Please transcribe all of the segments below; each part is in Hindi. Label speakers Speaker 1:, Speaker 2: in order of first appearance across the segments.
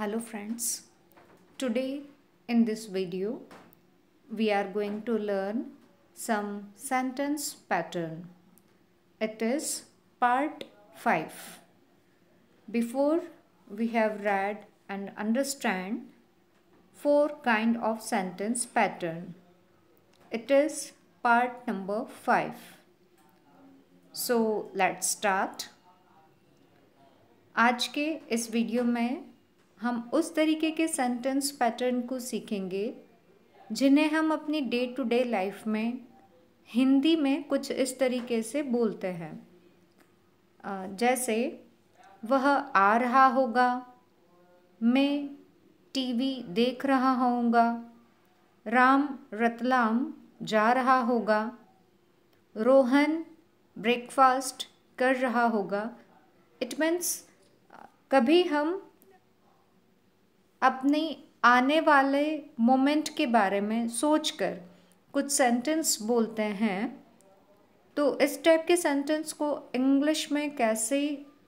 Speaker 1: hello friends today in this video we are going to learn some sentence pattern it is part 5 before we have read and understand four kind of sentence pattern it is part number 5 so let's start आज के इस वीडियो में हम उस तरीके के सेंटेंस पैटर्न को सीखेंगे जिन्हें हम अपनी डे टू डे लाइफ में हिंदी में कुछ इस तरीके से बोलते हैं जैसे वह आ रहा होगा मैं टीवी देख रहा होऊंगा राम रतलाम जा रहा होगा रोहन ब्रेकफास्ट कर रहा होगा इट मीन्स कभी हम अपनी आने वाले मोमेंट के बारे में सोचकर कुछ सेंटेंस बोलते हैं तो इस टाइप के सेंटेंस को इंग्लिश में कैसे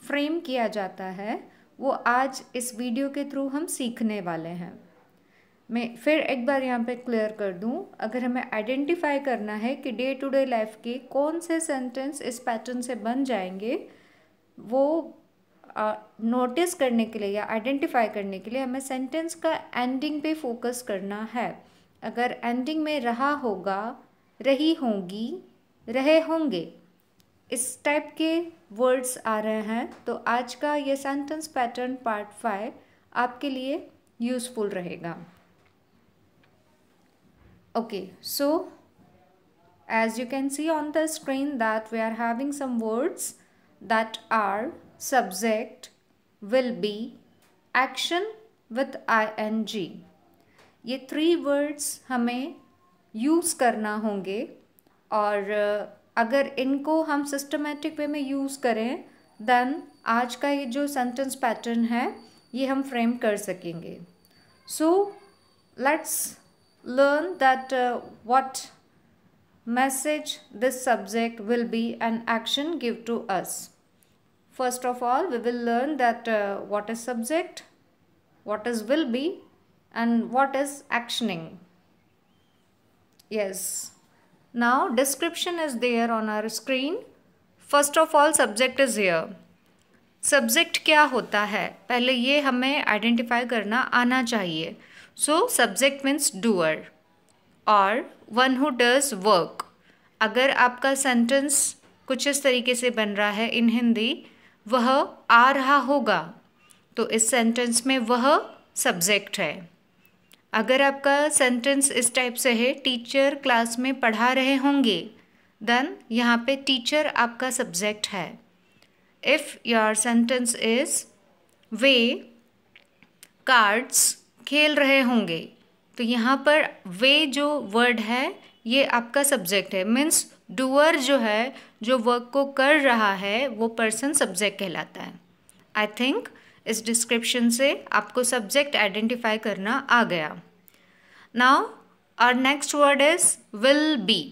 Speaker 1: फ्रेम किया जाता है वो आज इस वीडियो के थ्रू हम सीखने वाले हैं मैं फिर एक बार यहाँ पे क्लियर कर दूँ अगर हमें आइडेंटिफाई करना है कि डे टू डे लाइफ के कौन से सेंटेंस इस पैटर्न से बन जाएंगे वो नोटिस करने के लिए या आइडेंटिफाई करने के लिए हमें सेंटेंस का एंडिंग पे फोकस करना है अगर एंडिंग में रहा होगा रही होंगी रहे होंगे इस टाइप के वर्ड्स आ रहे हैं तो आज का ये सेंटेंस पैटर्न पार्ट फाइव आपके लिए यूज़फुल रहेगा okay so as you can see on the screen that we are having some words that are subject will be action with ing ये थ्री वर्ड्स हमें यूज़ करना होंगे और अगर इनको हम सिस्टमेटिक वे में यूज़ करें देन आज का ये जो सेंटेंस पैटर्न है ये हम फ्रेम कर सकेंगे so let's learn that uh, what message this subject will be and action give to us. First of all, we will learn that uh, what is subject, what is will be and what is actioning. Yes. Now description is there on our screen. First of all subject is here. Subject क्या होता है पहले ये हमें आइडेंटिफाई करना आना चाहिए सो सब्जेक्ट मीन्स डूअर और वन हु डज वर्क अगर आपका सेंटेंस कुछ इस तरीके से बन रहा है इन हिंदी वह आ रहा होगा तो इस सेंटेंस में वह सब्जेक्ट है अगर आपका सेंटेंस इस टाइप से है टीचर क्लास में पढ़ा रहे होंगे देन यहाँ पे टीचर आपका सब्जेक्ट है इफ़ योर सेंटेंस इज़ वे कार्ड्स खेल रहे होंगे तो यहाँ पर वे जो वर्ड है ये आपका सब्जेक्ट है मीन्स डूअर जो है जो वर्क को कर रहा है वो पर्सन सब्जेक्ट कहलाता है आई थिंक इस डिस्क्रिप्शन से आपको सब्जेक्ट आइडेंटिफाई करना आ गया नाउ और next word is will be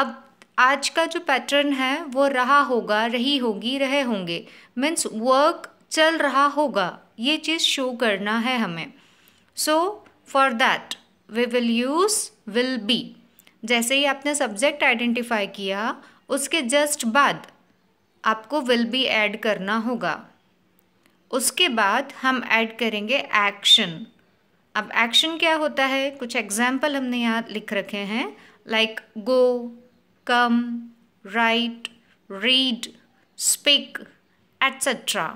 Speaker 1: अब आज का जो पैटर्न है वो रहा होगा रही होगी रहे होंगे मीन्स वर्क चल रहा होगा ये चीज़ शो करना है हमें so for that we will use will be जैसे ही आपने सब्जेक्ट आइडेंटिफाई किया उसके जस्ट बाद आपको विल बी ऐड करना होगा उसके बाद हम ऐड करेंगे एक्शन अब एक्शन क्या होता है कुछ एग्जाम्पल हमने यहाँ लिख रखे हैं like go come write read speak etcetera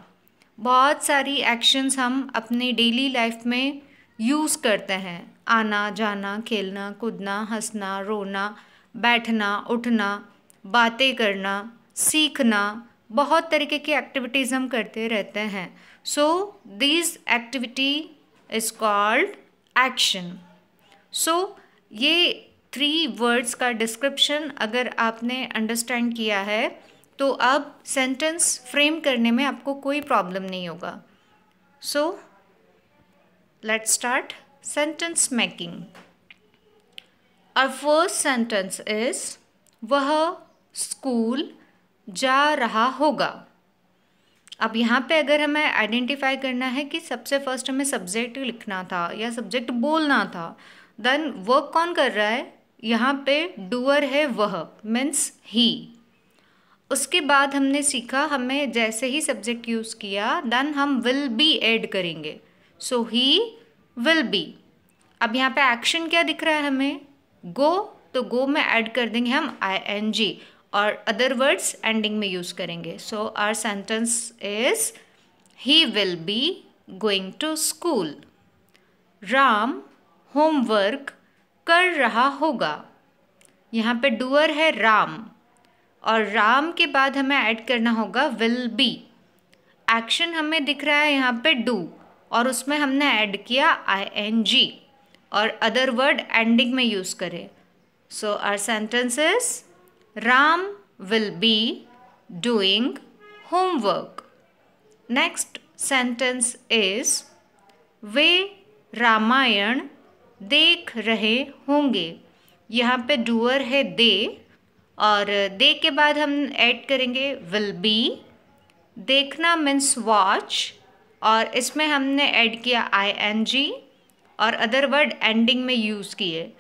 Speaker 1: बहुत सारी एक्शंस हम अपने डेली लाइफ में यूज़ करते हैं आना जाना खेलना कूदना हंसना रोना बैठना उठना बातें करना सीखना बहुत तरीके की एक्टिविटीज़ हम करते रहते हैं so this activity is called action so ये थ्री वर्ड्स का डिस्क्रिप्शन अगर आपने अंडरस्टैंड किया है तो अब सेंटेंस फ्रेम करने में आपको कोई प्रॉब्लम नहीं होगा so so, Let's start sentence making. Our first sentence is वह स्कूल जा रहा होगा अब यहाँ पे अगर हमें आइडेंटिफाई करना है कि सबसे फर्स्ट हमें सब्जेक्ट लिखना था या सब्जेक्ट बोलना था देन वर्क कौन कर रहा है यहाँ पे डूअर है वह मीन्स ही उसके बाद हमने सीखा हमें जैसे ही सब्जेक्ट यूज़ किया देन हम विल बी एड करेंगे सो ही विल बी अब यहाँ पे एक्शन क्या दिख रहा है हमें गो तो गो में ऐड कर देंगे हम आई एन जी और अदर वर्ड्स एंडिंग में यूज़ करेंगे so our sentence is he will be going to school Ram homework कर रहा होगा यहाँ पे डूअर है राम और राम के बाद हमें ऐड करना होगा विल बी एक्शन हमें दिख रहा है यहाँ पे डू और उसमें हमने ऐड किया आई एन जी और अदर वर्ड एंडिंग में यूज़ करें so are sentences Ram will be doing homework next sentence is वे रामायण देख रहे होंगे यहाँ पे डूअर है दे और दे के बाद हम ऐड करेंगे विल बी देखना मीन्स वॉच और इसमें हमने ऐड किया आई एन जी और अदर वर्ड एंडिंग में यूज़ किए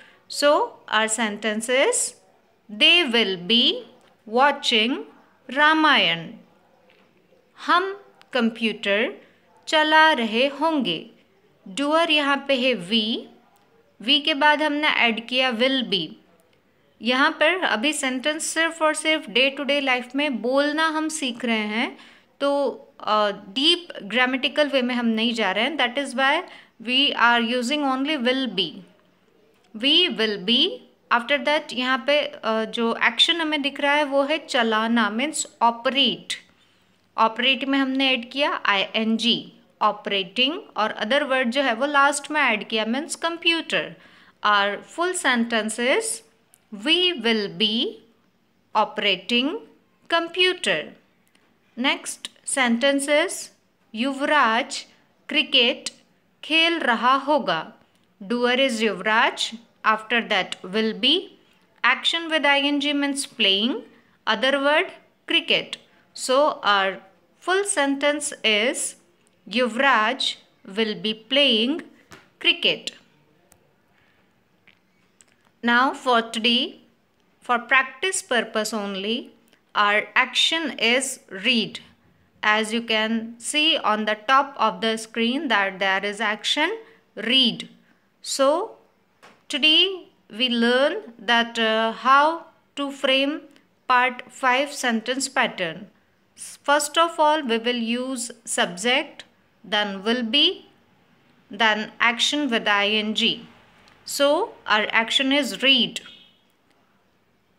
Speaker 1: so are sentences they will be watching Ramayan हम कंप्यूटर चला रहे होंगे डूअर यहाँ पे है वी वी के बाद हमने ऐड किया विल बी यहाँ पर अभी सेंटेंस सिर्फ और सिर्फ डे टू डे लाइफ में बोलना हम सीख रहे हैं तो डीप ग्रामेटिकल वे में हम नहीं जा रहे हैं that is why we are using only will be we will be after that यहाँ पे uh, जो एक्शन हमें दिख रहा है वो है चलाना मीन्स ऑपरेट ऑपरेट में हमने ऐड किया आई एन जी ऑपरेटिंग और अदर वर्ड जो है वो लास्ट में ऐड किया means computer are full sentences we will be operating computer next sentences Yuvraj cricket खेल raha hoga. Doer is Yuvraj After that will be action with ing means playing other word cricket so our full sentence is yuvraj will be playing cricket now for today for practice purpose only our action is read as you can see on the top of the screen that there is action read. So today we learn that uh, how to frame part 5 sentence pattern. First of all we will use subject then will be then action with ing. So our action is read.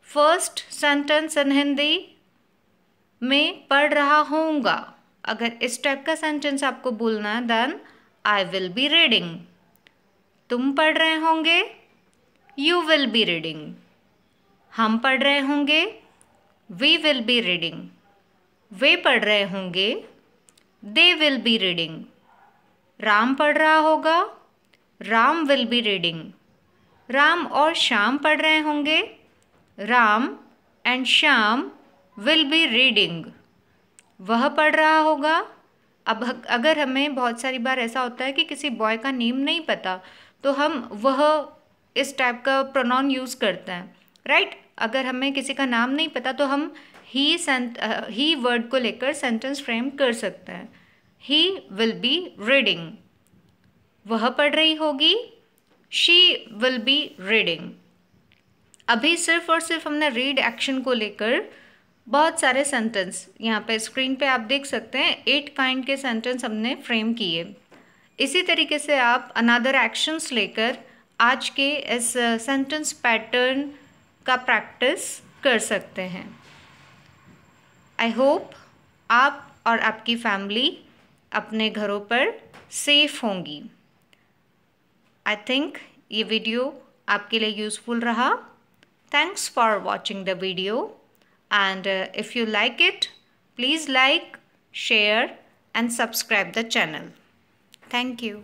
Speaker 1: First sentence in Hindi मैं पढ़ रहा होऊंगा अगर इस टाइप का सेंटेंस आपको बोलना है then I will be reading तुम पढ़ रहे होंगे यू विल बी रीडिंग हम पढ़ रहे होंगे वी विल बी रीडिंग वे पढ़ रहे होंगे they will be reading Ram पढ़ रहा होगा Ram will be reading Ram और श्याम पढ़ रहे होंगे Ram and Shyam will be reading वह पढ़ रहा होगा अब अगर हमें बहुत सारी बार ऐसा होता है कि किसी बॉय का नेम नहीं पता तो हम वह इस टाइप का प्रोनाउन यूज़ करते हैं राइट right? अगर हमें किसी का नाम नहीं पता तो हम ही सेंट ही वर्ड को लेकर सेंटेंस फ्रेम कर सकते हैं ही विल बी रीडिंग वह पढ़ रही होगी शी विल बी रीडिंग अभी सिर्फ और सिर्फ हमने रीड एक्शन को लेकर बहुत सारे सेंटेंस यहाँ पर स्क्रीन पे आप देख सकते हैं एट काइंड के सेंटेंस हमने फ्रेम किए इसी तरीके से आप अनादर एक्शंस लेकर आज के इस सेंटेंस uh, पैटर्न का प्रैक्टिस कर सकते हैं आई होप आप और आपकी फैमिली अपने घरों पर सेफ होंगी आई थिंक ये वीडियो आपके लिए यूज़फुल रहा thanks for watching the video and uh, if you like it please like share and subscribe the channel thank you